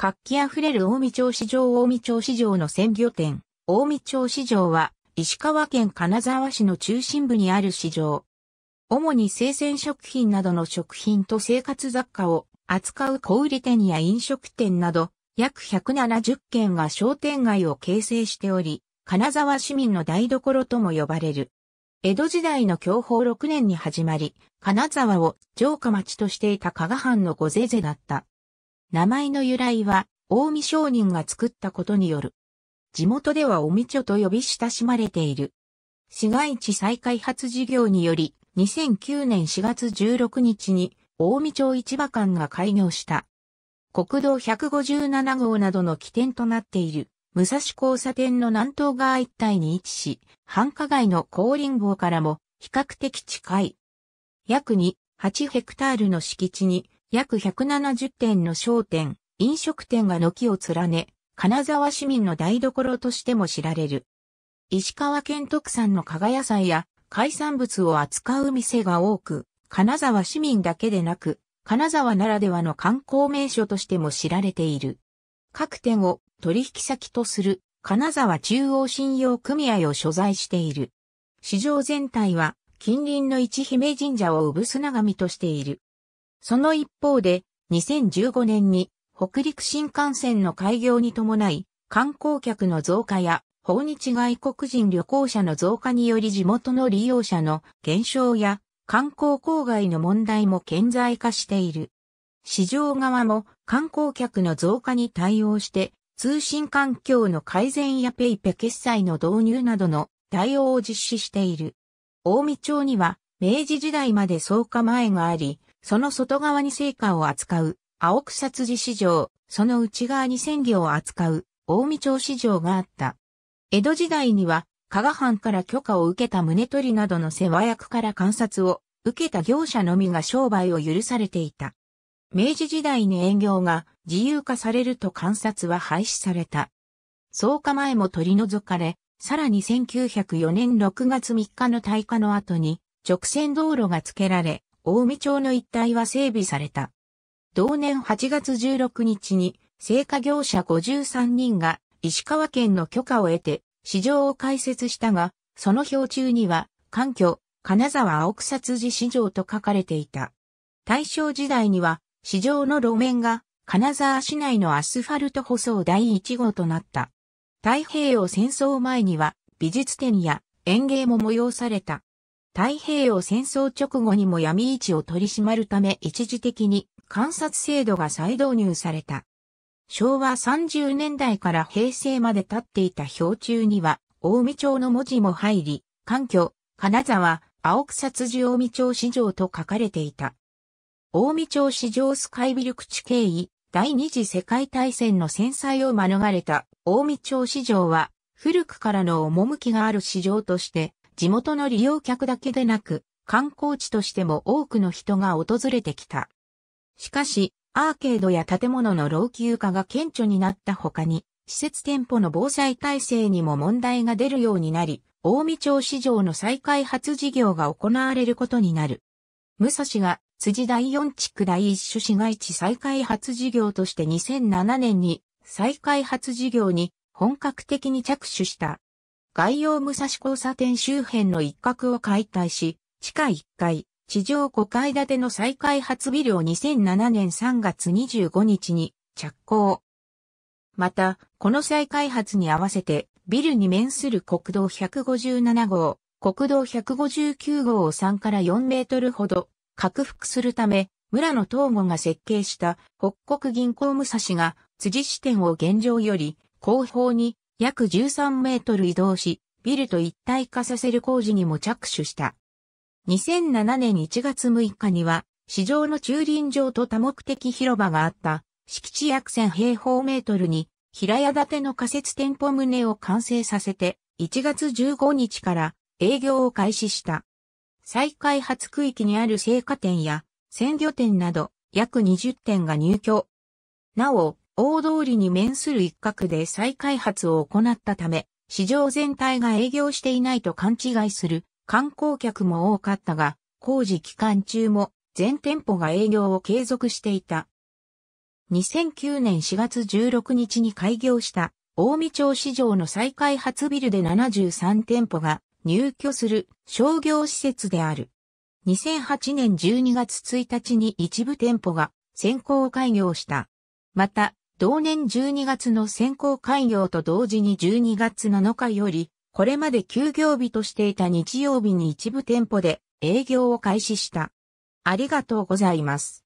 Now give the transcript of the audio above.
活気あふれる近江町市場近江町市場の鮮魚店、近江町市場は、石川県金沢市の中心部にある市場。主に生鮮食品などの食品と生活雑貨を扱う小売店や飲食店など、約170軒が商店街を形成しており、金沢市民の台所とも呼ばれる。江戸時代の享保6年に始まり、金沢を城下町としていた加賀藩の御ぜぜだった。名前の由来は、大見商人が作ったことによる。地元ではおみちょと呼び親しまれている。市街地再開発事業により、2009年4月16日に、大見町市場館が開業した。国道157号などの起点となっている、武蔵交差点の南東側一帯に位置し、繁華街の高林号からも比較的近い。約に、8ヘクタールの敷地に約170店の商店、飲食店が軒を連ね、金沢市民の台所としても知られる。石川県特産の加賀野菜や海産物を扱う店が多く、金沢市民だけでなく、金沢ならではの観光名所としても知られている。各店を取引先とする金沢中央信用組合を所在している。市場全体は近隣の市姫神社を産すがみとしている。その一方で、2015年に北陸新幹線の開業に伴い、観光客の増加や訪日外国人旅行者の増加により地元の利用者の減少や観光郊外の問題も顕在化している。市場側も観光客の増加に対応して通信環境の改善やペイペ決済の導入などの対応を実施している。大見町には明治時代まで草加前があり、その外側に成果を扱う、青草辻市場、その内側に鮮魚を扱う、大見町市場があった。江戸時代には、加賀藩から許可を受けた胸取りなどの世話役から観察を受けた業者のみが商売を許されていた。明治時代に営業が自由化されると観察は廃止された。草加前も取り除かれ、さらに1904年6月3日の退化の後に直線道路が付けられ、大見町の一帯は整備された。同年8月16日に、製菓業者53人が石川県の許可を得て、市場を開設したが、その表中には、環境、金沢青草辻市場と書かれていた。大正時代には、市場の路面が、金沢市内のアスファルト舗装第1号となった。太平洋戦争前には、美術展や園芸も催された。太平洋戦争直後にも闇市を取り締まるため一時的に観察制度が再導入された。昭和30年代から平成まで経っていた標柱には、大見町の文字も入り、環境、金沢、青草辻大見町市場と書かれていた。大見町市場スカイビル口経緯、第二次世界大戦の戦災を免れた大見町市場は、古くからの趣がある市場として、地元の利用客だけでなく、観光地としても多くの人が訪れてきた。しかし、アーケードや建物の老朽化が顕著になった他に、施設店舗の防災体制にも問題が出るようになり、大見町市場の再開発事業が行われることになる。武蔵が辻第4地区第一種市街地再開発事業として2007年に再開発事業に本格的に着手した。概要武蔵交差点周辺の一角を解体し、地下1階、地上5階建ての再開発ビルを2007年3月25日に着工。また、この再開発に合わせて、ビルに面する国道157号、国道159号を3から4メートルほど、拡幅するため、村野東吾が設計した北国銀行武蔵が、辻支店を現状より、後方に約13メートル移動し、ビルと一体化させる工事にも着手した。2007年1月6日には、市場の駐輪場と多目的広場があった、敷地約1000平方メートルに、平屋建ての仮設店舗棟を完成させて、1月15日から営業を開始した。再開発区域にある青果店や鮮魚店など約20店が入居。なお、大通りに面する一角で再開発を行ったため、市場全体が営業していないと勘違いする観光客も多かったが、工事期間中も全店舗が営業を継続していた。2009年4月16日に開業した大見町市場の再開発ビルで73店舗が入居する商業施設である。2008年12月1日に一部店舗が先行開業した。また、同年12月の選考開業と同時に12月7日より、これまで休業日としていた日曜日に一部店舗で営業を開始した。ありがとうございます。